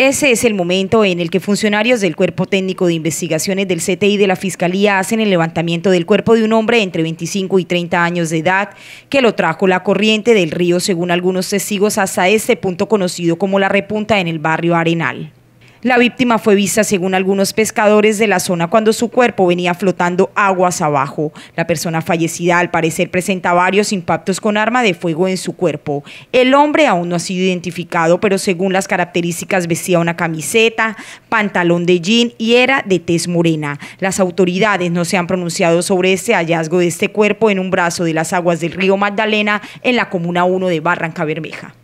Ese es el momento en el que funcionarios del Cuerpo Técnico de Investigaciones del CTI de la Fiscalía hacen el levantamiento del cuerpo de un hombre entre 25 y 30 años de edad que lo trajo la corriente del río, según algunos testigos, hasta este punto conocido como La Repunta en el barrio Arenal. La víctima fue vista, según algunos pescadores de la zona, cuando su cuerpo venía flotando aguas abajo. La persona fallecida, al parecer, presenta varios impactos con arma de fuego en su cuerpo. El hombre aún no ha sido identificado, pero según las características vestía una camiseta, pantalón de jean y era de tez morena. Las autoridades no se han pronunciado sobre este hallazgo de este cuerpo en un brazo de las aguas del río Magdalena en la comuna 1 de Barranca Bermeja.